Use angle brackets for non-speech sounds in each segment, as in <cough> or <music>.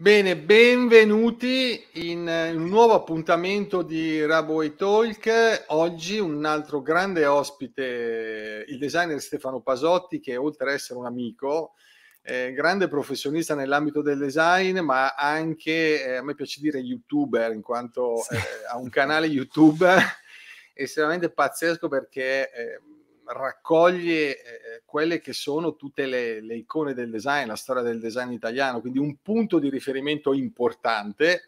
Bene, benvenuti eh, in un nuovo appuntamento di Raboi Talk. Oggi un altro grande ospite, eh, il designer Stefano Pasotti, che oltre ad essere un amico, eh, grande professionista nell'ambito del design, ma anche, eh, a me piace dire, youtuber, in quanto eh, ha un canale YouTube <laughs> estremamente pazzesco perché raccoglie eh, eh, quelle che sono tutte le, le, icone del design, la storia del design italiano, quindi un punto di riferimento importante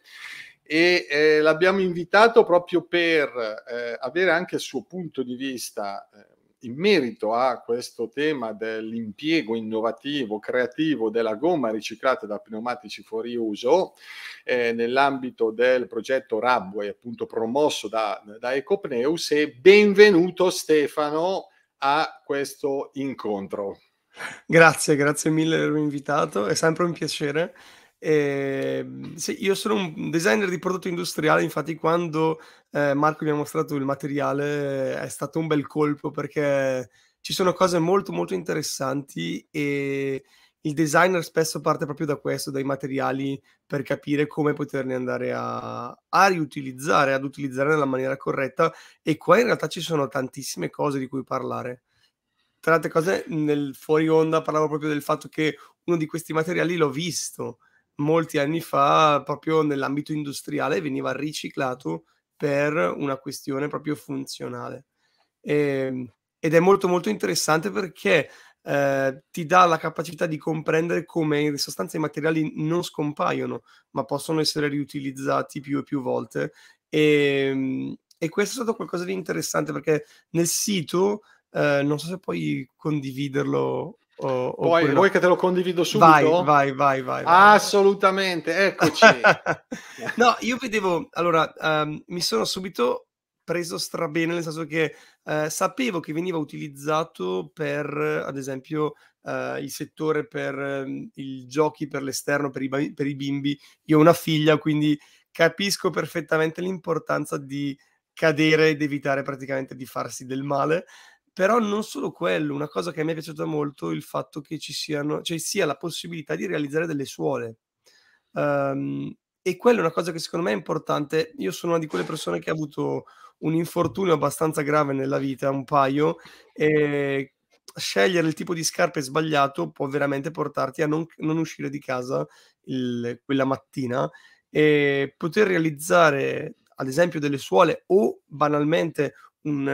e eh, l'abbiamo invitato proprio per eh, avere anche il suo punto di vista eh, in merito a questo tema dell'impiego innovativo, creativo della gomma riciclata da pneumatici fuoriuso eh, nell'ambito del progetto Rabway, appunto promosso da, da Ecopneus. E benvenuto Stefano a questo incontro. Grazie, grazie mille per avermi invitato, è sempre un piacere. Eh, sì, io sono un designer di prodotto industriale, infatti quando eh, Marco mi ha mostrato il materiale eh, è stato un bel colpo perché ci sono cose molto molto interessanti e il designer spesso parte proprio da questo, dai materiali, per capire come poterne andare a, a, riutilizzare, ad utilizzare nella maniera corretta. E qua in realtà ci sono tantissime cose di cui parlare. Tra altre cose, nel fuori onda parlavo proprio del fatto che uno di questi materiali l'ho visto molti anni fa, proprio nell'ambito industriale, veniva riciclato per una questione proprio funzionale. E, ehm, ed è molto molto interessante perché eh, ti dà la capacità di comprendere come in sostanza i materiali non scompaiono, ma possono essere riutilizzati più e più volte. E, ehm, e questo è stato qualcosa di interessante perché nel sito, eh, non so se puoi condividerlo o, Poi, quello... Vuoi che te lo condivido subito? Vai, vai, vai. vai, vai. Assolutamente, eccoci. <laughs> no, io vedevo, allora, um, mi sono subito preso strabene, nel senso che eh, sapevo che veniva utilizzato per, ad esempio, eh, il settore per eh, i giochi per l'esterno, per i, per i, bimbi. Io ho una figlia, quindi capisco perfettamente l'importanza di cadere ed evitare praticamente di farsi del male. Però non solo quello, una cosa che mi è piaciuta molto è il fatto che ci siano, cioè, sia la possibilità di realizzare delle suole. Um, e quella è una cosa che secondo me è importante. Io sono una di quelle persone che ha avuto un infortunio abbastanza grave nella vita, un paio, e scegliere il tipo di scarpe sbagliato può veramente portarti a non, non uscire di casa il, quella mattina e poter realizzare ad esempio delle suole o banalmente un,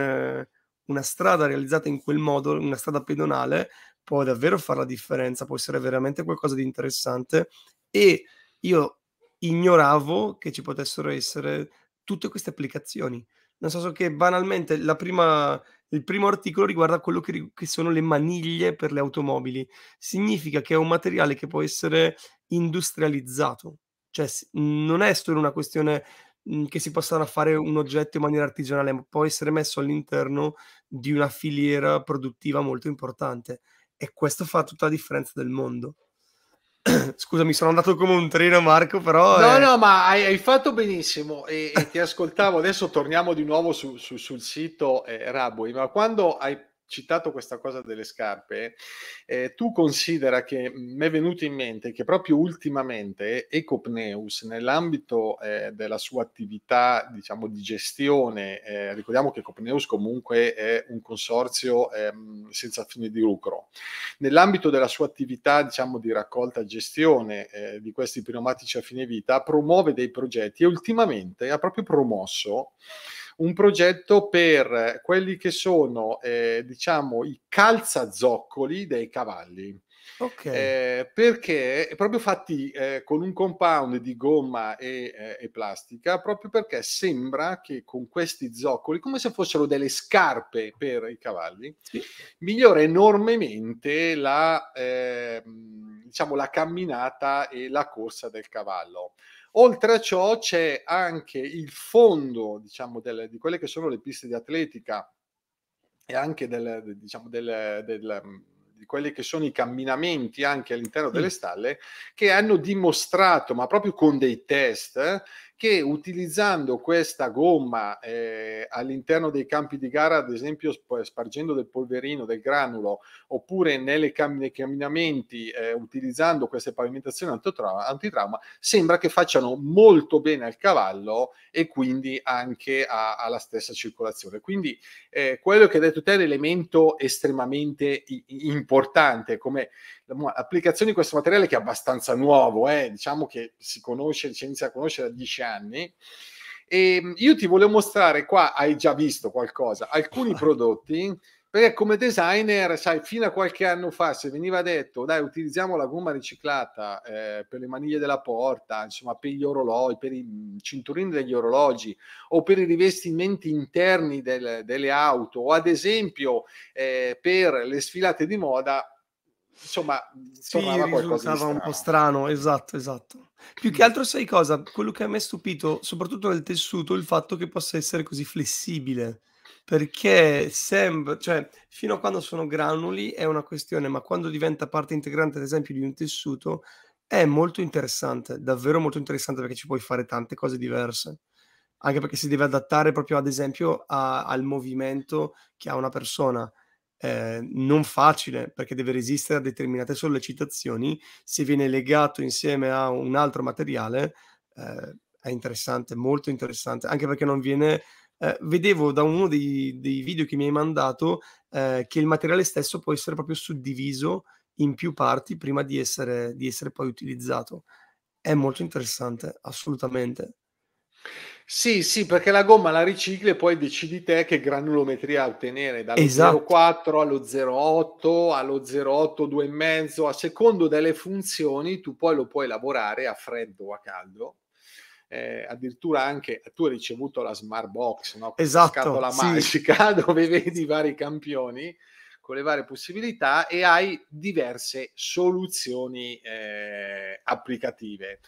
una strada realizzata in quel modo, una strada pedonale, può davvero fare la differenza, può essere veramente qualcosa di interessante e io ignoravo che ci potessero essere tutte queste applicazioni nel senso che banalmente prima, il primo articolo riguarda quello che, che, sono le maniglie per le automobili. Significa che è un materiale che può essere industrializzato, cioè non è solo una questione mhmm, che si possa fare un oggetto in maniera artigianale, ma può essere messo all'interno di una filiera produttiva molto importante. E questo fa tutta la differenza del mondo. <clears throat> Scusa, mi sono andato come un treno, Marco, però... No, è... Eh. no, ma hai, hai fatto benissimo e, e, ti ascoltavo. Adesso torniamo di nuovo su, su, sul sito eh, Raboi, ma quando hai citato questa cosa delle scarpe, eh, tu considera che mi è venuto in mente che proprio ultimamente Ecopneus, nell'ambito eh, della sua attività diciamo, di gestione, eh, ricordiamo che Ecopneus comunque è un consorzio ehm, senza fine di lucro, nell'ambito della sua attività diciamo, di raccolta e gestione eh, di questi pneumatici a fine vita, promuove dei progetti e ultimamente ha proprio promosso un progetto per quelli che sono, eh, diciamo, i calzazoccoli dei cavalli. Okay. Eh, perché proprio fatti eh, con un compound di gomma e, eh, e, plastica, proprio perché sembra che con questi zoccoli, come se fossero delle scarpe per i cavalli, sì. migliora enormemente la, ehm, diciamo, la camminata e la corsa del cavallo. Oltre a ciò c'è anche il fondo diciamo, delle, di quelle che sono le piste di atletica e anche delle, diciamo, delle, delle, mm, di quelli che sono i camminamenti anche all'interno delle stalle che hanno dimostrato, ma proprio con dei test, eh, che utilizzando questa gomma eh, all'interno dei campi di gara, ad esempio spargendo del polverino, del granulo, oppure nelle cam- nei camminamenti eh, utilizzando queste pavimentazioni antitrauma, antitrauma, sembra che facciano molto bene al cavallo e quindi anche a- alla stessa circolazione. Quindi eh, quello che hai detto te è l'elemento estremamente i- importante, come applicazioni di questo materiale che è abbastanza nuovo, eh, diciamo che si conosce, si inizia a conoscere da dieci anni. E ehm, io ti volevo mostrare qua, hai già visto qualcosa, alcuni <laughs> prodotti, perché come designer, sai, fino a qualche anno fa, se veniva detto, dai, utilizziamo la gomma riciclata eh, per le maniglie della porta, insomma, per gli orologi, per i cinturini degli orologi o per i rivestimenti interni del, delle auto, o ad esempio eh, per le sfilate di moda, insomma, sì, risultava un po' strano, esatto, esatto. Più che mm. altro sai cosa? Quello che a me è stupito, soprattutto nel tessuto, il fatto che possa essere così flessibile, perché sembra, cioè, fino a quando sono granuli è una questione, ma quando diventa parte integrante, ad esempio, di un tessuto, è molto interessante, davvero molto interessante, perché ci puoi fare tante cose diverse. Anche perché si deve adattare proprio, ad esempio, a, al movimento che ha una persona eh, non facile perché deve resistere a determinate sollecitazioni, se viene legato insieme a un altro materiale eh, è interessante, molto interessante, anche perché non viene... Eh, vedevo da uno dei, dei, video che mi hai mandato eh, che il materiale stesso può essere proprio suddiviso in più parti prima di essere, di essere poi utilizzato. È molto interessante, assolutamente. Sì, sì, perché la gomma la ricicli e poi decidi te che granulometria ottenere, dallo esatto. 0,4 allo 0,8, allo 0,8, 2,5, a secondo delle funzioni tu poi lo puoi lavorare a freddo o a caldo. Eh, addirittura anche tu hai ricevuto la smart box, no? esatto, scatola sì. magica <laughs> dove vedi i vari campioni con le varie possibilità e hai diverse soluzioni eh, applicative.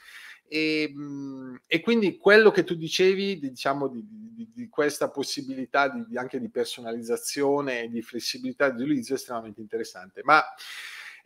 E, ehm, e, quindi quello che tu dicevi, diciamo, di, di, di questa possibilità di, anche di personalizzazione e di flessibilità di utilizzo è estremamente interessante. Ma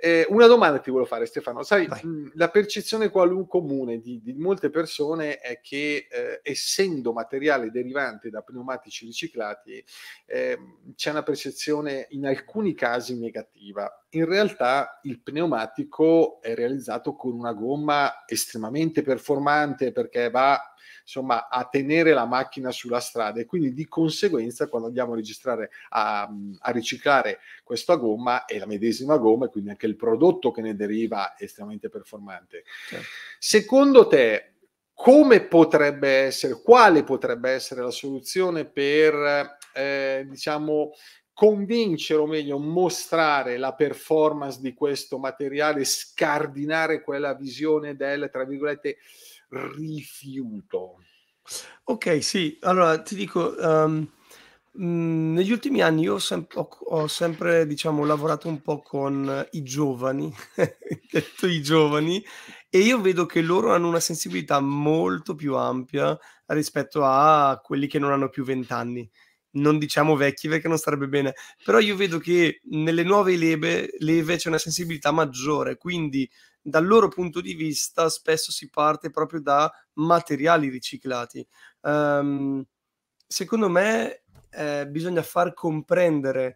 eh, una domanda ti volevo fare, Stefano. Sai, mh, la percezione qualunque comune di, di, molte persone è che, eh, essendo materiale derivante da pneumatici riciclati, eh, c'è una percezione in alcuni casi negativa. In realtà, il pneumatico è realizzato con una gomma estremamente performante perché va insomma, a tenere la macchina sulla strada e quindi di conseguenza quando andiamo a registrare, a, a riciclare questa gomma è la medesima gomma e quindi anche il prodotto che ne deriva è estremamente performante. Certo. Secondo te, come potrebbe essere, quale potrebbe essere la soluzione per eh, diciamo, convincere o meglio mostrare la performance di questo materiale, scardinare quella visione del, tra virgolette, rifiuto. Ok, sì, allora ti dico, um, negli ultimi anni io ho, sem- ho, ho, sempre, diciamo, lavorato un po' con i giovani, <laughs> detto i giovani, e io vedo che loro hanno una sensibilità molto più ampia rispetto a quelli che non hanno più vent'anni non diciamo vecchi perché non starebbe bene, però io vedo che nelle nuove leve, leve c'è una sensibilità maggiore, quindi dal loro punto di vista spesso si parte proprio da materiali riciclati. Um, secondo me eh, bisogna far comprendere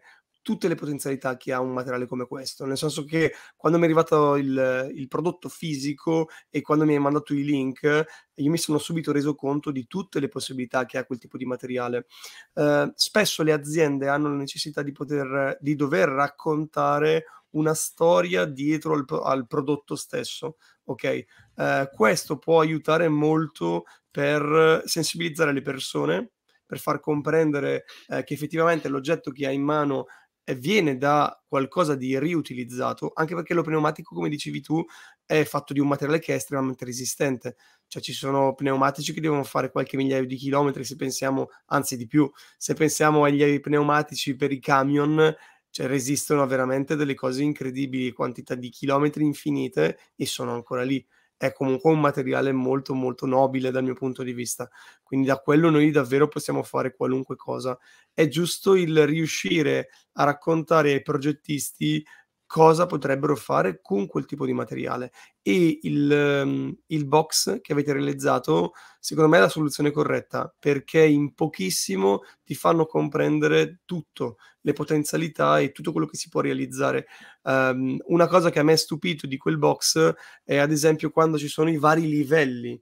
tutte le potenzialità che ha un materiale come questo, nel senso che quando mi è arrivato il, il, prodotto fisico e quando mi hai mandato i link, io mi sono subito reso conto di tutte le possibilità che ha quel tipo di materiale. Eh, spesso le aziende hanno la necessità di, poter, di dover raccontare una storia dietro al, al prodotto stesso, ok? Eh, questo può aiutare molto per sensibilizzare le persone per far comprendere eh, che effettivamente l'oggetto che hai in mano viene da qualcosa di riutilizzato, anche perché lo pneumatico, come dicevi tu, è fatto di un materiale che è estremamente resistente. Cioè ci sono pneumatici che devono fare qualche migliaio di chilometri, se pensiamo, anzi di più, se pensiamo agli pneumatici per i camion, cioè resistono a veramente delle cose incredibili, quantità di chilometri infinite e sono ancora lì è comunque un materiale molto molto nobile dal mio punto di vista. Quindi da quello noi davvero possiamo fare qualunque cosa. È giusto il riuscire a raccontare ai progettisti cosa potrebbero fare con quel tipo di materiale. E il, ehm, il, box che avete realizzato, secondo me, è la soluzione corretta perché in pochissimo ti fanno comprendere tutto, le potenzialità e tutto quello che si può realizzare. Um, una cosa che a me è stupito di quel box è, ad esempio, quando ci sono i vari livelli,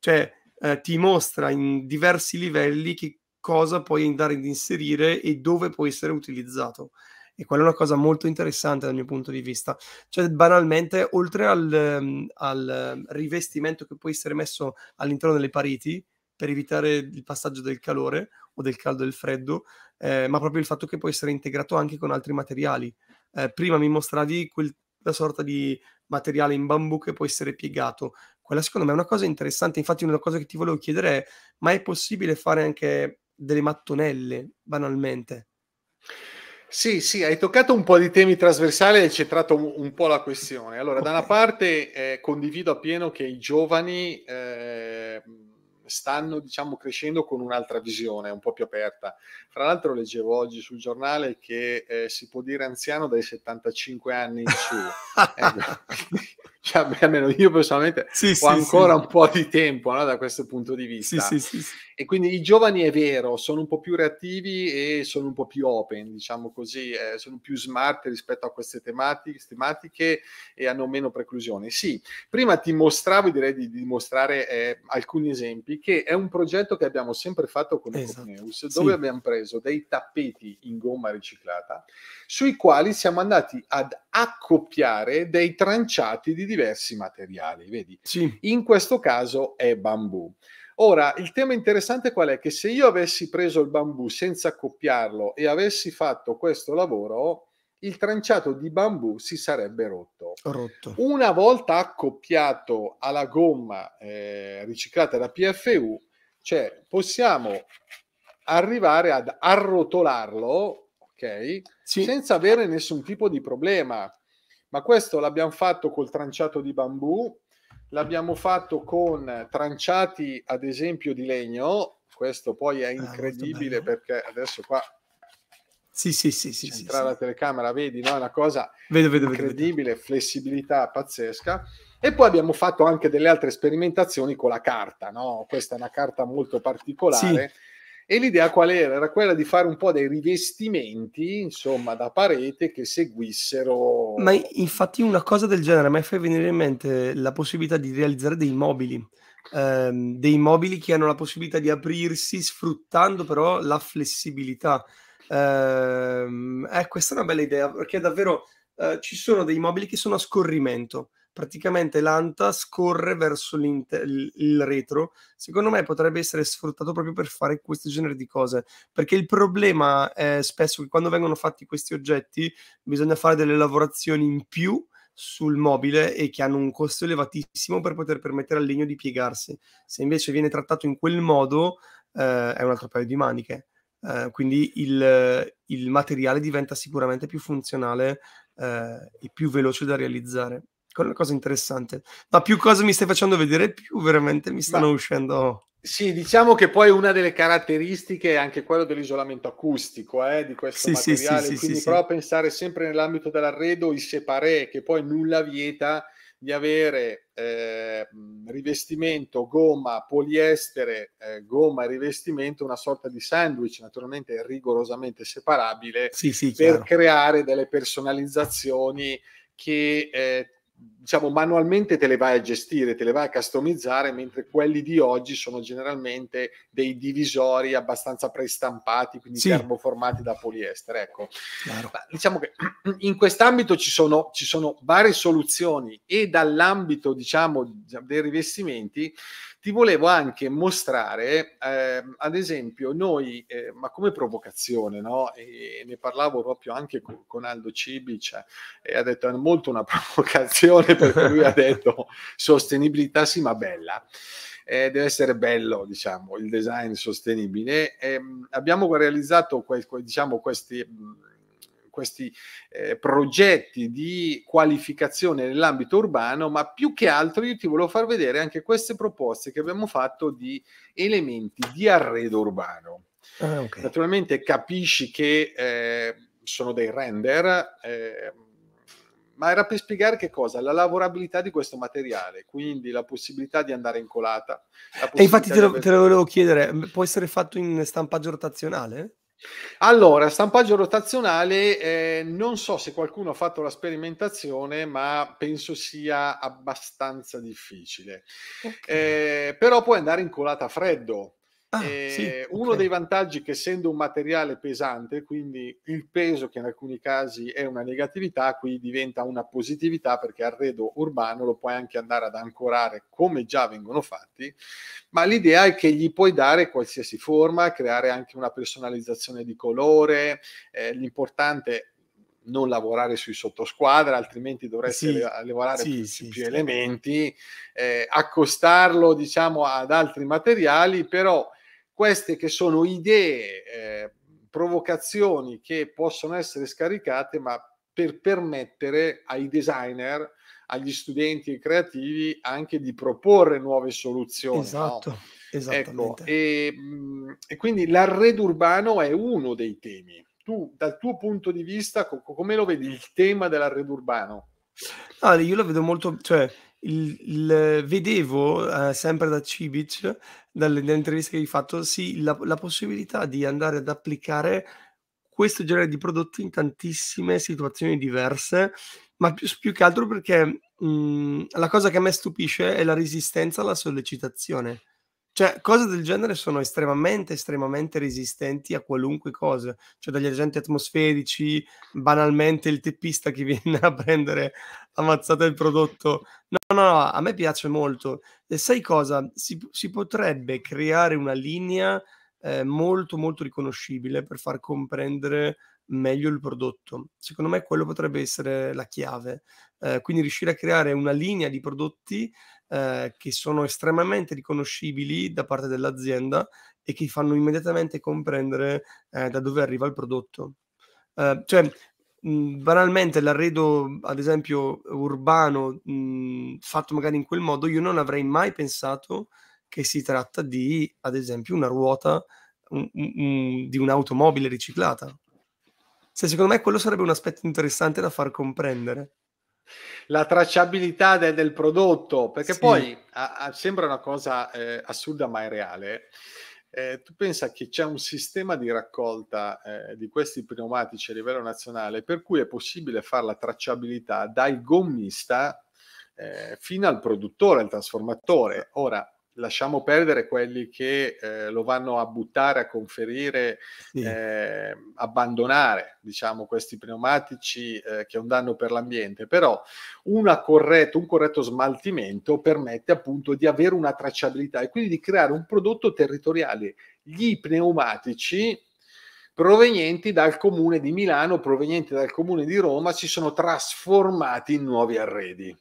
cioè eh, ti mostra in diversi livelli che cosa puoi andare ad inserire e dove può essere utilizzato. E quella è una cosa molto interessante dal mio punto di vista. Cioè, banalmente, oltre al, ehm, al ehm, rivestimento che può essere messo all'interno delle pareti per evitare il passaggio del calore o del caldo e del freddo, eh, ma proprio il fatto che può essere integrato anche con altri materiali. Eh, prima mi mostravi quella sorta di materiale in bambù che può essere piegato. Quella secondo me è una cosa interessante. Infatti, una cosa che ti volevo chiedere è: ma è possibile fare anche delle mattonelle banalmente? Sì, sì, hai toccato un po' di temi trasversali e hai centrato un, un, po' la questione. Allora, okay. da una parte eh, condivido appieno che i giovani eh, stanno, diciamo, crescendo con un'altra visione, un po' più aperta. Fra l'altro leggevo oggi sul giornale che eh, si può dire anziano dai 75 anni in su. <laughs> Eh, cioè, almeno io personalmente sì, ho sì, ancora sì. un po' di tempo no, da questo punto di vista. E quindi i giovani è vero, sono un po' più reattivi e sono un po' più open, diciamo così, eh, sono più smart rispetto a queste tematiche, tematiche, e hanno meno preclusione. Sì, prima ti mostravo, direi di, dimostrare eh, alcuni esempi, che è un progetto che abbiamo sempre fatto con esatto. Econeus, dove abbiamo preso dei tappeti in gomma riciclata, sui quali siamo andati ad accoppiare dei tranciati di diversi materiali, vedi? Sì. In questo caso è bambù. Ora, il tema interessante qual è? Che se io avessi preso il bambù senza accoppiarlo e avessi fatto questo lavoro, il tranciato di bambù si sarebbe rotto. rotto. Una volta accoppiato alla gomma eh, riciclata da PFU, cioè possiamo arrivare ad arrotolarlo, ok? Sì. Senza avere nessun tipo di problema ma questo l'abbiamo fatto col tranciato di bambù, l'abbiamo fatto con tranciati ad esempio di legno, questo poi è ah, incredibile ah, perché adesso qua sì, sì, sì, sì, sì, la sì. telecamera, vedi, no? È una cosa vedo, vedo, incredibile, vedo. flessibilità pazzesca. E poi abbiamo fatto anche delle altre sperimentazioni con la carta, no? Questa è una carta molto particolare. Sì e l'idea qual era? Era quella di fare un po' dei rivestimenti, insomma, da parete che seguissero. Ma infatti una cosa del genere mi fa venire in mente la possibilità di realizzare dei mobili. Ehm, dei mobili che hanno la possibilità di aprirsi sfruttando però la flessibilità. Ehm, eh, questa è una bella idea perché davvero eh, ci sono dei mobili che sono a scorrimento praticamente l'anta scorre verso il retro. Secondo me potrebbe essere sfruttato proprio per fare questo genere di cose, perché il problema è spesso che quando vengono fatti questi oggetti bisogna fare delle lavorazioni in più sul mobile e che hanno un costo elevatissimo per poter permettere al legno di piegarsi. Se invece viene trattato in quel modo eh, è un altro paio di maniche. Eh, quindi il, il, materiale diventa sicuramente più funzionale eh, e più veloce da realizzare quella cosa interessante. Ma più cose mi stai facendo vedere, più veramente mi stanno Ma, uscendo. Sì, diciamo che poi una delle caratteristiche è anche quello dell'isolamento acustico eh, di questo sì, materiale. Sì, sì, Quindi prova a pensare sempre nell'ambito dell'arredo il separé, che poi nulla vieta di avere eh, rivestimento, gomma, poliestere, eh, gomma e rivestimento, una sorta di sandwich naturalmente rigorosamente separabile per chiaro. creare delle personalizzazioni che eh, diciamo manualmente te le vai a gestire, te le vai a customizzare, mentre quelli di oggi sono generalmente dei divisori abbastanza prestampati, quindi sì. termoformati da poliestere. Ecco. Claro. Diciamo che <clears throat> in quest'ambito ci sono, ci sono varie soluzioni e dall'ambito diciamo, dei rivestimenti ti volevo anche mostrare, eh, ad esempio, noi, eh, ma come provocazione, no? E ne parlavo proprio anche con, con Aldo Cibic, e ha detto è molto una <laughs> provocazione perché lui ha detto sostenibilità sì ma bella. Eh, deve essere bello, diciamo, il design sostenibile. Ehm, abbiamo realizzato que- diciamo, questi... Mh, questi eh, progetti di qualificazione nell'ambito urbano, ma più che altro io ti volevo far vedere anche queste proposte che abbiamo fatto di elementi di arredo urbano. Ah, okay. Naturalmente capisci che eh, sono dei render, eh, ma era per spiegare che cosa? La lavorabilità di questo materiale, quindi la possibilità di andare in colata. E infatti te lo, avere... te lo volevo chiedere, può essere fatto in stampaggio rotazionale? Allora, stampaggio rotazionale, eh, non so se qualcuno ha fatto la sperimentazione, ma penso sia abbastanza difficile. Okay. Eh, però puoi andare in colata a freddo, Ah, sì, uno okay. dei vantaggi che essendo un materiale pesante, quindi il peso che in alcuni casi è una negatività, qui diventa una positività perché arredo urbano lo puoi anche andare ad ancorare come già vengono fatti, ma l'idea è che gli puoi dare qualsiasi forma, creare anche una personalizzazione di colore, eh, l'importante non lavorare sui sottosquadra, altrimenti dovresti sì, lavorare sì, più, sì, più elementi, eh, accostarlo diciamo ad altri materiali, però queste che sono idee, eh, provocazioni che possono essere scaricate, ma per permettere ai designer, agli studenti e creativi anche di proporre nuove soluzioni. Esatto, no? esattamente. Ecco, e, mm, e, quindi l'arredo urbano è uno dei temi. Tu, dal tuo punto di vista, co- come lo vedi il tema dell'arredo urbano? Ah, io lo vedo molto, cioè il, il, vedevo eh, sempre da Cibic, dalle, interviste che hai fatto, sì, la, la, possibilità di andare ad applicare questo genere di prodotti in tantissime situazioni diverse, ma più, più che altro perché mh, mm, la cosa che a me stupisce è la resistenza alla sollecitazione. Cioè, cose del genere sono estremamente, estremamente resistenti a qualunque cosa, cioè dagli agenti atmosferici, banalmente il teppista che <laughs> viene a prendere ammazzata il prodotto. No, no, no, a me piace molto. E sai cosa? Si, si potrebbe creare una linea eh, molto, molto riconoscibile per far comprendere meglio il prodotto. Secondo me quello potrebbe essere la chiave. Eh, quindi riuscire a creare una linea di prodotti eh, che sono estremamente riconoscibili da parte dell'azienda e che fanno immediatamente comprendere eh, da dove arriva il prodotto. Eh, cioè, Mhmm, banalmente l'arredo, ad esempio, urbano mh, mhmm, fatto magari in quel modo, io non avrei mai pensato che si tratta di, ad esempio, una ruota un, un, di un'automobile riciclata. Se secondo me quello sarebbe un aspetto interessante da far comprendere la tracciabilità de- del prodotto, perché sì. poi a- a- sembra una cosa eh, assurda ma è reale. Eh, tu pensa che c'è un sistema di raccolta eh, di questi pneumatici a livello nazionale per cui è possibile fare la tracciabilità dal gommista eh, fino al produttore, al trasformatore. Ora, lasciamo perdere quelli che eh, lo vanno a buttare, a conferire, sì. eh, abbandonare diciamo, questi pneumatici eh, che è un danno per l'ambiente, però corretta, un corretto smaltimento permette appunto di avere una tracciabilità e quindi di creare un prodotto territoriale. Gli pneumatici provenienti dal comune di Milano, provenienti dal comune di Roma, si sono trasformati in nuovi arredi.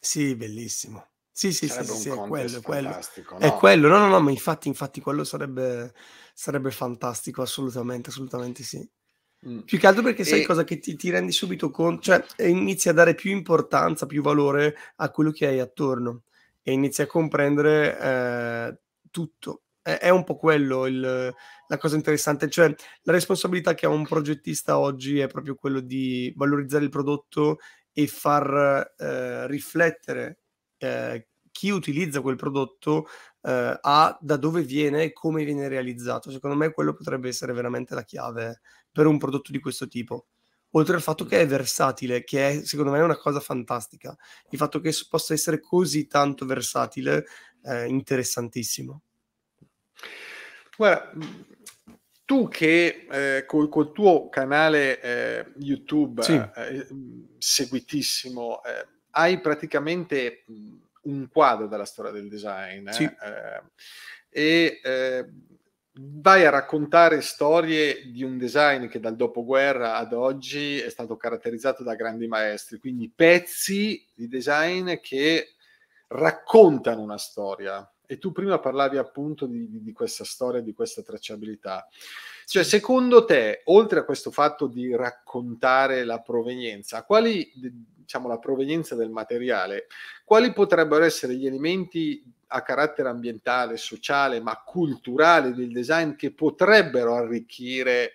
Sì, bellissimo. Sì, sì, sarebbe sì, sì, è quello, quello. No? È quello, no, no, no, ma infatti, infatti quello sarebbe, sarebbe fantastico, assolutamente, assolutamente sì. Mm. Più che altro perché e... sai cosa che ti, ti rendi subito conto, cioè inizi a dare più importanza, più valore a quello che hai attorno e inizi a comprendere eh, tutto. È, è, un po' quello il, la cosa interessante, cioè la responsabilità che ha un progettista oggi è proprio quello di valorizzare il prodotto e far eh, riflettere eh, chi utilizza quel prodotto eh, ha da dove viene e come viene realizzato. Secondo me quello potrebbe essere veramente la chiave per un prodotto di questo tipo. Oltre al fatto che è versatile, che è secondo me una cosa fantastica. Il fatto che possa essere così tanto versatile è interessantissimo. Guarda, tu che eh, col, col, tuo canale eh, YouTube sì. Eh, eh, seguitissimo hai praticamente un quadro della storia del design eh? sì. eh, e eh, vai a raccontare storie di un design che dal dopoguerra ad oggi è stato caratterizzato da grandi maestri, quindi pezzi di design che raccontano una storia. E tu prima parlavi appunto di, di questa storia, di questa tracciabilità. Cioè, secondo te, oltre a questo fatto di raccontare la provenienza, quali, diciamo, la provenienza del materiale, quali potrebbero essere gli elementi a carattere ambientale, sociale, ma culturale del design che potrebbero arricchire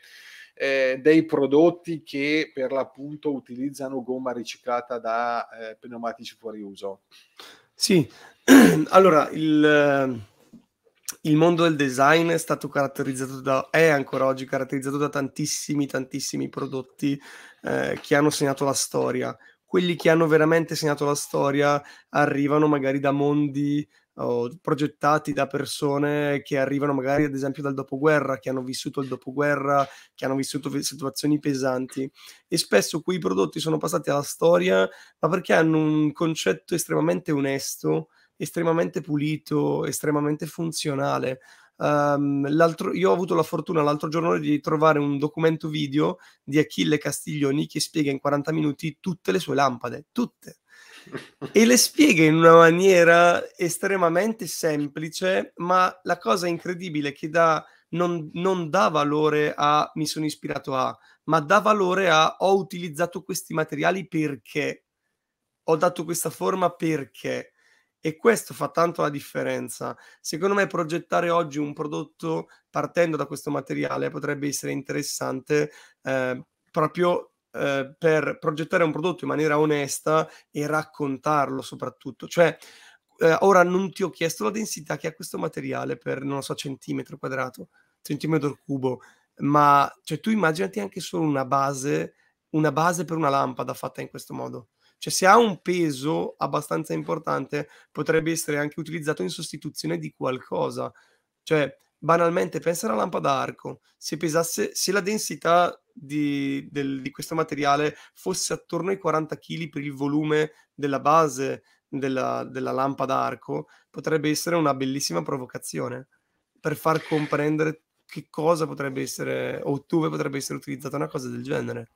eh, dei prodotti che per l'appunto utilizzano gomma riciclata da eh, pneumatici fuori uso? Sì, <clears throat> allora il il mondo del design è stato caratterizzato da, è ancora oggi caratterizzato da tantissimi, tantissimi prodotti eh, che hanno segnato la storia. Quelli che hanno veramente segnato la storia arrivano magari da mondi oh, progettati da persone che arrivano magari ad esempio dal dopoguerra, che hanno vissuto il dopoguerra, che hanno vissuto situazioni pesanti e spesso quei prodotti sono passati alla storia ma perché hanno un concetto estremamente onesto estremamente pulito, estremamente funzionale. Um, io ho avuto la fortuna l'altro giorno di trovare un documento video di Achille Castiglioni che spiega in 40 minuti tutte le sue lampade, tutte. e le spiega in una maniera estremamente semplice, ma la cosa incredibile che dà, non, non dà valore a mi sono ispirato a, ma dà valore a ho utilizzato questi materiali perché, ho dato questa forma perché e questo fa tanto la differenza. Secondo me progettare oggi un prodotto partendo da questo materiale potrebbe essere interessante eh, proprio eh, per progettare un prodotto in maniera onesta e raccontarlo soprattutto. Cioè, eh, ora non ti ho chiesto la densità che ha questo materiale per, non lo so, centimetro quadrato, centimetro cubo, ma cioè, tu immaginati anche solo una base, una base per una lampada fatta in questo modo cioè se ha un peso abbastanza importante potrebbe essere anche utilizzato in sostituzione di qualcosa. Cioè banalmente pensa alla lampada arco, se pesasse, se la densità di, del, di questo materiale fosse attorno ai 40 kg per il volume della base della, della lampada arco, potrebbe essere una bellissima provocazione per far comprendere che cosa potrebbe essere o dove potrebbe essere utilizzata una cosa del genere.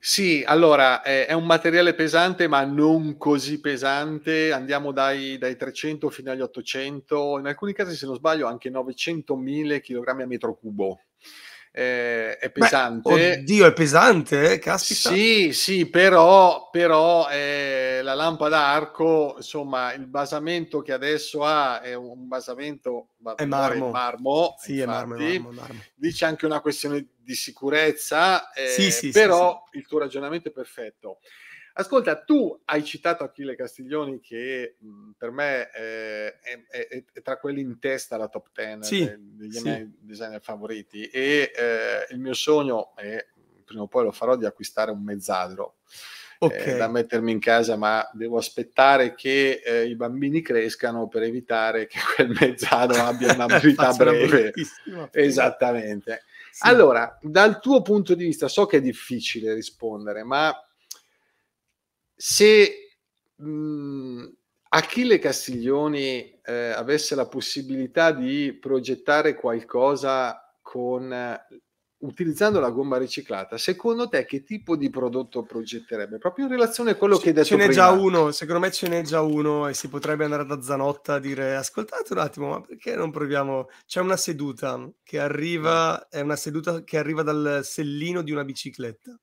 Sì, allora è, è, un materiale pesante, ma non così pesante. Andiamo dai, dai, 300 fino agli 800, in alcuni casi, se non sbaglio, anche 900.000 kg a metro cubo. Eh, è pesante. Beh, oddio, è pesante, eh? caspita. Sì, sì, però, però eh, la lampada arco, insomma, il basamento che adesso ha è un basamento... È marmo. È marmo, sì, infatti, è marmo, marmo, marmo. Dice anche una questione di sicurezza, eh, sì, sì, però sì, il tuo ragionamento è perfetto. Ascolta, tu hai citato Achille Castiglioni che mh, per me eh, è, è, è, tra quelli in testa alla top 10 sì, degli sì. miei designer favoriti e eh, il mio sogno è, prima o poi lo farò, di acquistare un mezzadro eh, okay. eh, da mettermi in casa, ma devo aspettare che eh, i bambini crescano per evitare che quel mezzadro abbia una <laughs> vita breve. Esattamente. Allora, dal tuo punto di vista, so che è difficile rispondere, ma se mh, mm, Achille Castiglioni eh, avesse la possibilità di progettare qualcosa con utilizzando la gomma riciclata, secondo te che tipo di prodotto progetterebbe? Proprio in relazione a quello C- che hai detto ce n'è prima. già uno, secondo me ce n'è già uno e si potrebbe andare da Zanotta a dire ascoltate un attimo, ma perché non proviamo? C'è una seduta che arriva, mm. è una seduta che arriva dal sellino di una bicicletta.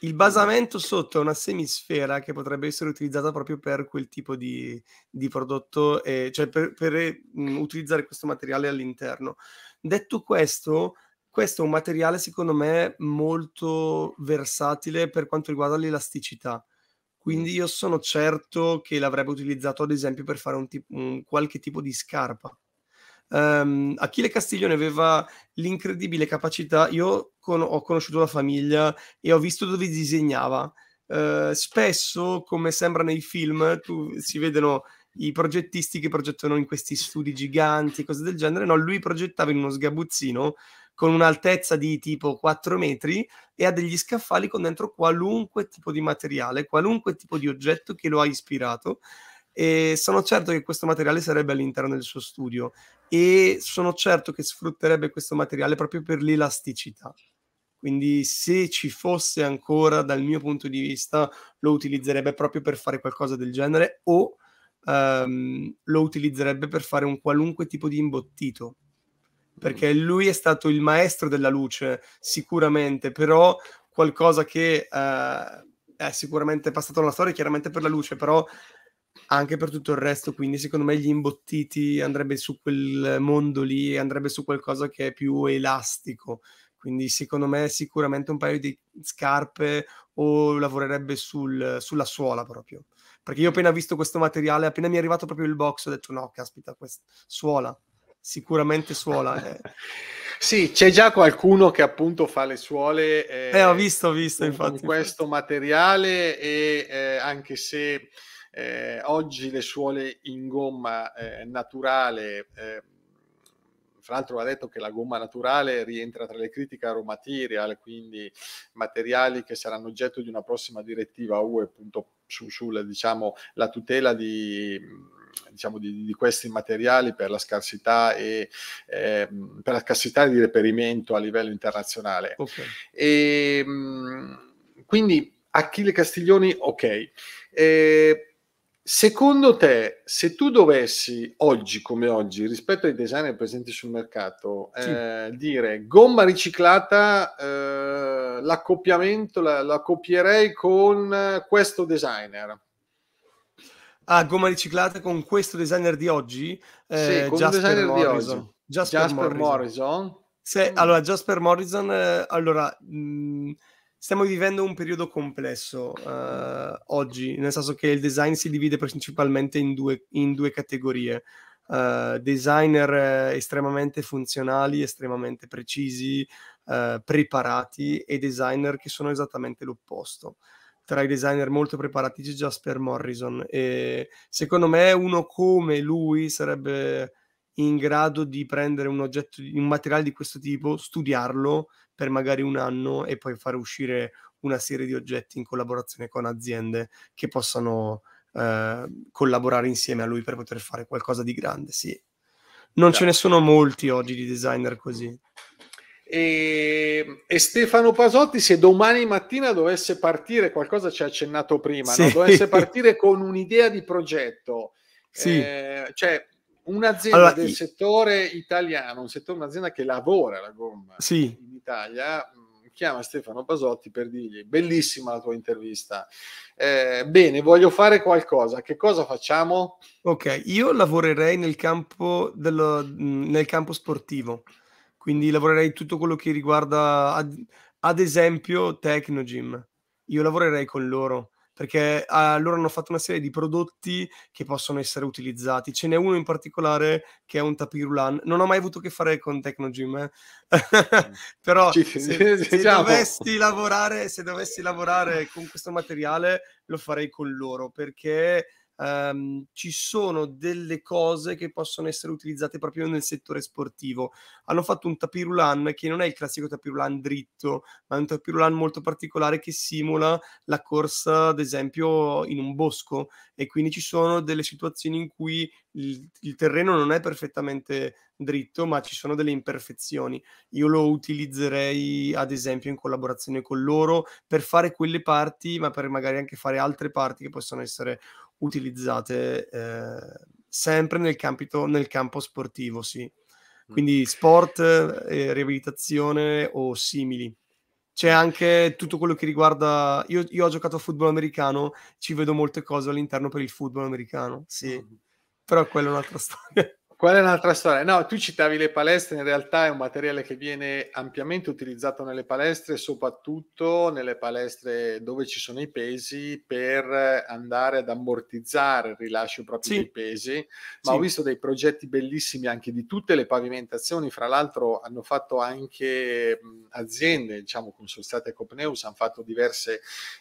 Il mm. basamento sotto è una semisfera che potrebbe essere utilizzata proprio per quel tipo di, di prodotto, e, cioè per, per eh, mh, utilizzare questo materiale all'interno. Detto questo, questo è un materiale secondo me molto versatile per quanto riguarda l'elasticità. Quindi mm. io sono certo che l'avrebbe utilizzato ad esempio per fare un tip- un qualche tipo di scarpa. Um, Achille Castiglione aveva l'incredibile capacità, io con- ho conosciuto la famiglia e ho visto dove disegnava. Uh, spesso, come sembra nei film, tu, si vedono i progettisti che progettano in questi studi giganti cose del genere. No, lui progettava in uno sgabuzzino con un'altezza di tipo 4 metri e ha degli scaffali con dentro qualunque tipo di materiale, qualunque tipo di oggetto che lo ha ispirato e sono certo che questo materiale sarebbe all'interno del suo studio e sono certo che sfrutterebbe questo materiale proprio per l'elasticità. Quindi se ci fosse ancora, dal mio punto di vista, lo utilizzerebbe proprio per fare qualcosa del genere o um, lo utilizzerebbe per fare un qualunque tipo di imbottito perché lui è stato il maestro della luce, sicuramente, però qualcosa che eh, è sicuramente passato alla storia, chiaramente per la luce, però anche per tutto il resto, quindi secondo me gli imbottiti andrebbe su quel mondo lì, andrebbe su qualcosa che è più elastico, quindi secondo me sicuramente un paio di scarpe o lavorerebbe sul, sulla suola proprio, perché io appena visto questo materiale, appena mi è arrivato proprio il box ho detto no, caspita, questa suola, sicuramente suola. Eh. <laughs> sì, c'è già qualcuno che appunto fa le suole. Eh, eh ho visto, ho visto, infatti. Con questo materiale e eh, anche se eh, oggi le suole in gomma eh, naturale... Eh, fra l'altro va detto che la gomma naturale rientra tra le critiche a raw quindi materiali che saranno oggetto di una prossima direttiva UE appunto su, sulla diciamo, la tutela di, diciamo, di, di, questi materiali per la scarsità e eh, per la scarsità di reperimento a livello internazionale. Okay. E, ehm, quindi Achille Castiglioni, ok. Eh, Secondo te, se tu dovessi oggi come oggi, rispetto ai designer presenti sul mercato, eh, sì. eh, dire gomma riciclata, eh, l'accoppiamento la, la, copierei con questo designer, a ah, gomma riciclata con questo designer di oggi, eh, sì, con Jasper designer Morrison. di oggi. Jasper, Jasper Morrison. Morrison. Se, mm. Allora, Jasper Morrison, eh, allora, mh, mm, stiamo vivendo un periodo complesso eh, oggi, nel senso che il design si divide principalmente in due, in due categorie. Uh, designer eh, estremamente funzionali, estremamente precisi, eh, preparati e designer che sono esattamente l'opposto tra i designer molto preparati c'è Jasper Morrison e secondo me uno come lui sarebbe in grado di prendere un oggetto, un materiale di questo tipo, studiarlo per magari un anno e poi fare uscire una serie di oggetti in collaborazione con aziende che possano eh, collaborare insieme a lui per poter fare qualcosa di grande, sì. Non Grazie. ce ne sono molti oggi di designer così. E, e, Stefano Pasotti, se domani mattina dovesse partire, qualcosa ci ha accennato prima, sì. no? dovesse partire con un'idea di progetto, sì. eh, cioè un'azienda allora, del i... settore italiano, un settore, un'azienda che lavora la gomma sì. in Italia, mm, chiama Stefano Pasotti per dirgli bellissima la tua intervista, eh, bene, voglio fare qualcosa, che cosa facciamo? Ok, io lavorerei nel campo, dello, mm, nel campo sportivo quindi lavorerei tutto quello che riguarda, ad, ad esempio, Tecnogym Io lavorerei con loro perché eh, loro hanno fatto una serie di prodotti che possono essere utilizzati. Ce n'è uno in particolare che è un tapirulan. Non ho mai avuto a che fare con Tecnogym, eh. Mm. <laughs> però ci, se, se, se, <laughs> diciamo. dovessi lavorare, se dovessi lavorare con questo materiale lo farei con loro perché ehm, ci sono delle cose che possono essere utilizzate proprio nel settore sportivo. Hanno fatto un tapirulan che non è il classico tapirulan dritto, ma è un tapirulan molto particolare che simula la corsa, ad esempio, in un bosco e quindi ci sono delle situazioni in cui il, il terreno non è perfettamente dritto, ma ci sono delle imperfezioni. Io lo utilizzerei, ad esempio, in collaborazione con loro per fare quelle parti, ma per magari anche fare altre parti che possono essere utilizzate eh, sempre nel, campito, nel, campo sportivo, sì. Mm. Quindi sport, eh, riabilitazione o simili. C'è anche tutto quello che riguarda... Io, io, ho giocato a football americano, ci vedo molte cose all'interno per il football americano, sì. Mm. Però quella è un'altra <laughs> storia. Qual è un'altra storia? No, tu citavi le palestre, in realtà è un materiale che viene ampiamente utilizzato nelle palestre, soprattutto nelle palestre dove ci sono i pesi, per andare ad ammortizzare il rilascio proprio sì. dei pesi. Ma sì. ho visto dei progetti bellissimi anche di tutte le pavimentazioni, fra l'altro hanno fatto anche aziende, diciamo, consultate a Copneus, hanno fatto diversi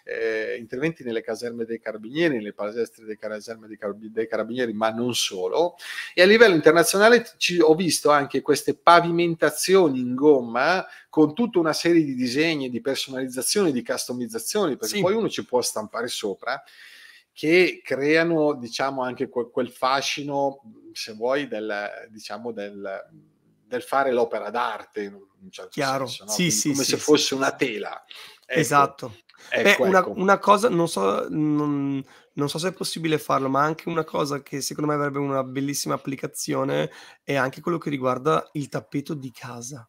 eh, interventi nelle caserme dei carabinieri, nelle palestre dei caserme dei, carabinieri, ma non solo. E a livello internazionale internazionale ci, ho visto anche queste pavimentazioni in gomma con tutta una serie di disegni, di personalizzazioni, di customizzazioni, perché sì. poi uno ci può stampare sopra, che creano diciamo anche quel, quel fascino, se vuoi, del, diciamo, del, del fare l'opera d'arte, in un certo Chiaro. senso, no? sì, sì, come se fosse una tela. Ecco. Esatto. Ecco, Beh, ecco. Una, una, cosa, non so, non, non so se è possibile farlo, ma anche una cosa che secondo me avrebbe una bellissima applicazione è anche quello che riguarda il tappeto di casa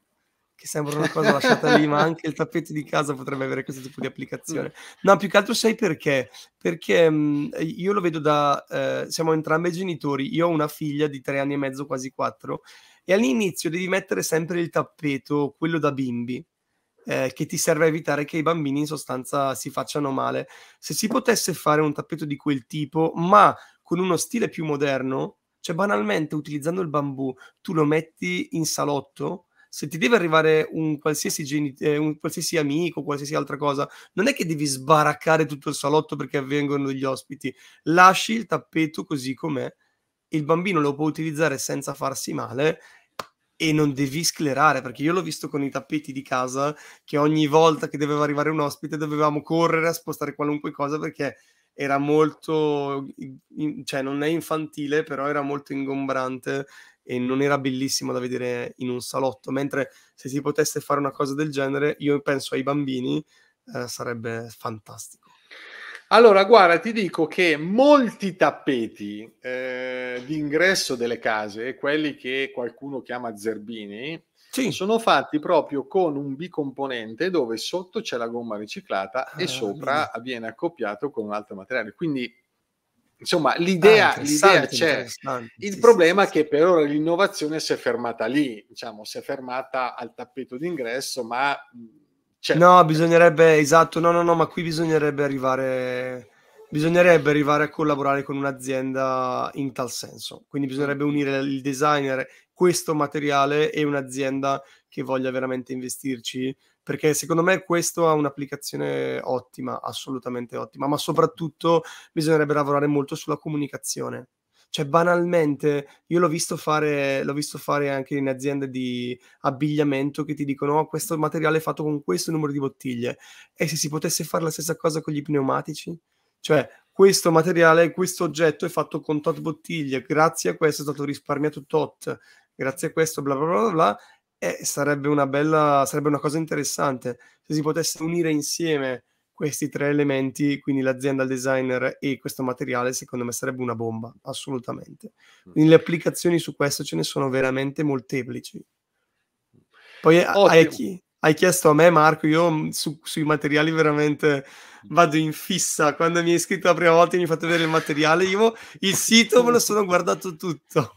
che sembra una cosa lasciata lì, ma anche il tappeto di casa potrebbe avere questo tipo di applicazione. No, più che altro sai perché? Perché mh, mm, io lo vedo da... Eh, siamo entrambi genitori, io ho una figlia di tre anni e mezzo, quasi quattro, e all'inizio devi mettere sempre il tappeto, quello da bimbi, eh, che ti serve a evitare che i bambini in sostanza si facciano male. Se si potesse fare un tappeto di quel tipo, ma con uno stile più moderno, cioè banalmente utilizzando il bambù, tu lo metti in salotto, se ti deve arrivare un qualsiasi, geni- eh, un qualsiasi, amico, qualsiasi altra cosa, non è che devi sbaraccare tutto il salotto perché avvengono degli ospiti. Lasci il tappeto così com'è, il bambino lo può utilizzare senza farsi male e non devi sclerare, perché io l'ho visto con i tappeti di casa, che ogni volta che doveva arrivare un ospite dovevamo correre a spostare qualunque cosa perché era molto, cioè non è infantile, però era molto ingombrante e non era bellissimo da vedere in un salotto, mentre se si potesse fare una cosa del genere, io penso ai bambini, eh, sarebbe fantastico. Allora, guarda, ti dico che molti tappeti eh, di delle case, quelli che qualcuno chiama zerbini, sì. sono fatti proprio con un bicomponente dove sotto c'è la gomma riciclata ah, e sopra ah. viene accoppiato con un altro materiale. Quindi, insomma, l'idea, ah, l'idea c'è. Il sì, problema sì, è che per ora l'innovazione si è fermata lì, diciamo, si è fermata al tappeto d'ingresso, ma cioè, no, bisognerebbe, esatto, no, no, no, ma qui bisognerebbe arrivare, bisognerebbe arrivare a collaborare con un'azienda in tal senso. Quindi bisognerebbe unire il designer, questo materiale e un'azienda che voglia veramente investirci, perché secondo me questo ha un'applicazione ottima, assolutamente ottima, ma soprattutto bisognerebbe lavorare molto sulla comunicazione cioè, banalmente, io l'ho visto fare, l'ho visto fare anche in aziende di abbigliamento che ti dicono: oh, questo materiale è fatto con questo numero di bottiglie. E se si potesse fare la stessa cosa con gli pneumatici? Cioè, questo materiale, questo oggetto è fatto con tot bottiglie, grazie a questo è stato risparmiato tot, grazie a questo bla bla bla bla, eh, sarebbe una bella, sarebbe una cosa interessante se si potesse unire insieme questi tre elementi, quindi l'azienda, il designer e questo materiale, secondo me sarebbe una bomba, assolutamente. Mm. Quindi le applicazioni su questo ce ne sono veramente molteplici. Poi Ottimo. hai chi, hai chiesto a me, Marco. Io mhmm, su, sui materiali veramente vado in fissa. Quando mi hai scritto la prima volta e mi hai fatto vedere il materiale, io il sito me lo sono guardato tutto.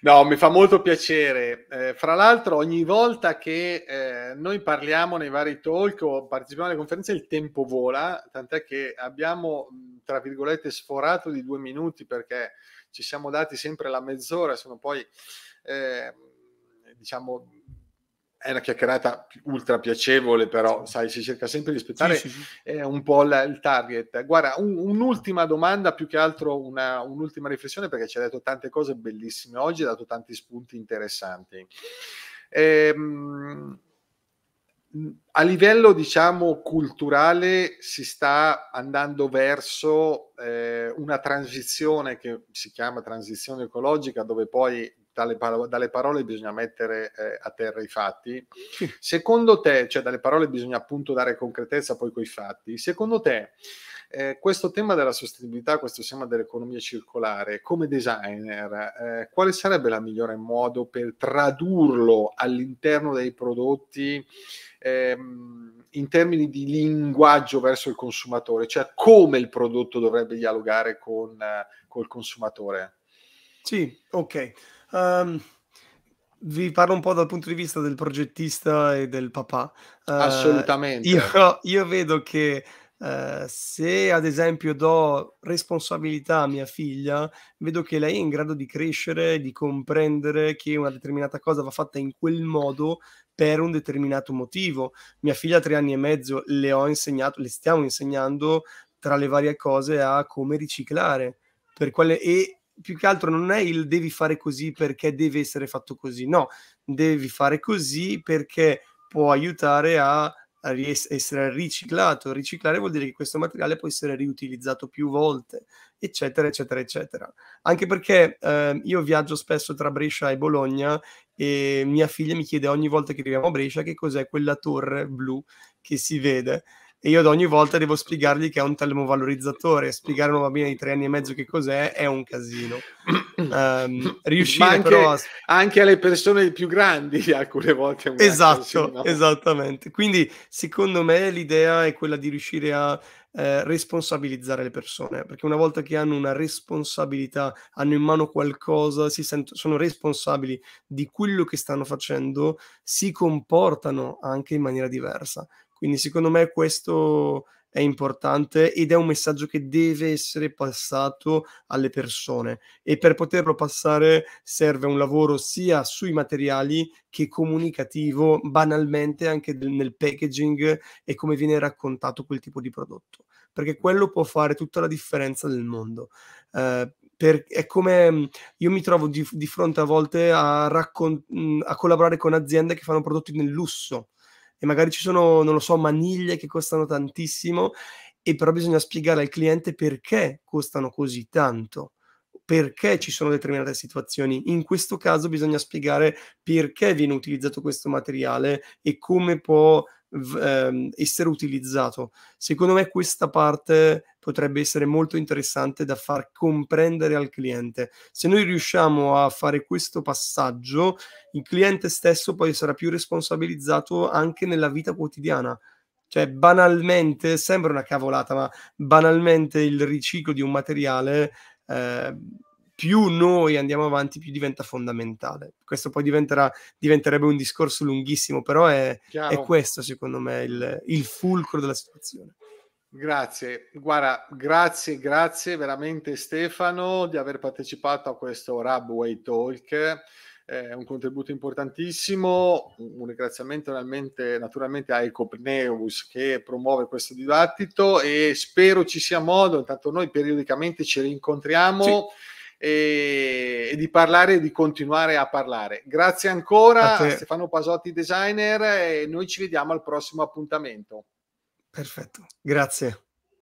no, mi fa molto piacere. Eh, fra l'altro, ogni volta che eh, noi parliamo nei vari talk o partecipiamo alle conferenze, il tempo vola, tant'è che abbiamo, mhmm, tra virgolette, sforato di due minuti perché ci siamo dati sempre la mezz'ora, sono poi... Eh, diciamo è una chiacchierata ultra piacevole, però sai, si cerca sempre di rispettare sì, sì, sì. Eh, un po' la, il target. Guarda, un, un'ultima domanda, più che altro una, un'ultima riflessione, perché ci hai detto tante cose bellissime oggi, hai dato tanti spunti interessanti. Ehm, a livello, diciamo, culturale si sta andando verso eh, una transizione che si chiama transizione ecologica, dove poi dalle, dalle parole bisogna mettere eh, a terra i fatti. Secondo te, cioè dalle parole bisogna appunto dare concretezza poi coi fatti, secondo te eh, questo tema della sostenibilità, questo tema dell'economia circolare, come designer, eh, quale sarebbe la migliore modo per tradurlo all'interno dei prodotti ehm, in termini di linguaggio verso il consumatore, cioè come il prodotto dovrebbe dialogare con, eh, col consumatore? Sì, ok. Um, vi parlo un po' dal punto di vista del progettista e del papà. Uh, Assolutamente. Io, io, vedo che uh, se ad esempio do responsabilità a mia figlia, vedo che lei è in grado di crescere, di comprendere che una determinata cosa va fatta in quel modo per un determinato motivo. Mia figlia ha tre anni e mezzo, le ho insegnato, le stiamo insegnando tra le varie cose a come riciclare. Per quale, e più che altro non è il devi fare così perché deve essere fatto così, no, devi fare così perché può aiutare a essere riciclato. Riciclare vuol dire che questo materiale può essere riutilizzato più volte, eccetera, eccetera, eccetera. Anche perché eh, io viaggio spesso tra Brescia e Bologna e mia figlia mi chiede ogni volta che arriviamo a Brescia che cos'è quella torre blu che si vede e io ad ogni volta devo spiegargli che è un termovalorizzatore. Spiegare a una bambina di tre anni e mezzo che cos'è è un casino. Um, <clears throat> riuscire anche, però a... anche alle persone più grandi <laughs> alcune volte. Esatto, così, no? esattamente. Quindi secondo me l'idea è quella di riuscire a eh, responsabilizzare le persone, perché una volta che hanno una responsabilità, hanno in mano qualcosa, si sent- sono responsabili di quello che stanno facendo, si comportano anche in maniera diversa. Quindi secondo me questo è importante ed è un messaggio che deve essere passato alle persone e per poterlo passare serve un lavoro sia sui materiali che comunicativo, banalmente anche nel packaging e come viene raccontato quel tipo di prodotto, perché quello può fare tutta la differenza del mondo. Eh, per, è come io mi trovo di, di fronte a volte a, raccon- a collaborare con aziende che fanno prodotti nel lusso e magari ci sono, non lo so, maniglie che costano tantissimo e però bisogna spiegare al cliente perché costano così tanto perché ci sono determinate situazioni. In questo caso bisogna spiegare perché viene utilizzato questo materiale e come può ehm, essere utilizzato. Secondo me questa parte potrebbe essere molto interessante da far comprendere al cliente. Se noi riusciamo a fare questo passaggio, il cliente stesso poi sarà più responsabilizzato anche nella vita quotidiana. Cioè, banalmente, sembra una cavolata, ma banalmente il riciclo di un materiale, eh, più noi andiamo avanti, più diventa fondamentale. Questo poi diventerebbe un discorso lunghissimo, però è, è questo, secondo me, il, il fulcro della situazione. Grazie, guarda, grazie, grazie veramente Stefano di aver partecipato a questo Rabway Talk. È un contributo importantissimo. Un ringraziamento naturalmente a Ecopneus che promuove questo dibattito e spero ci sia modo, intanto noi periodicamente ci rincontriamo. Sì. E, e, di parlare e di continuare a parlare. Grazie ancora a, a Stefano Pasotti, designer, e noi ci vediamo al prossimo appuntamento. Perfetto, grazie.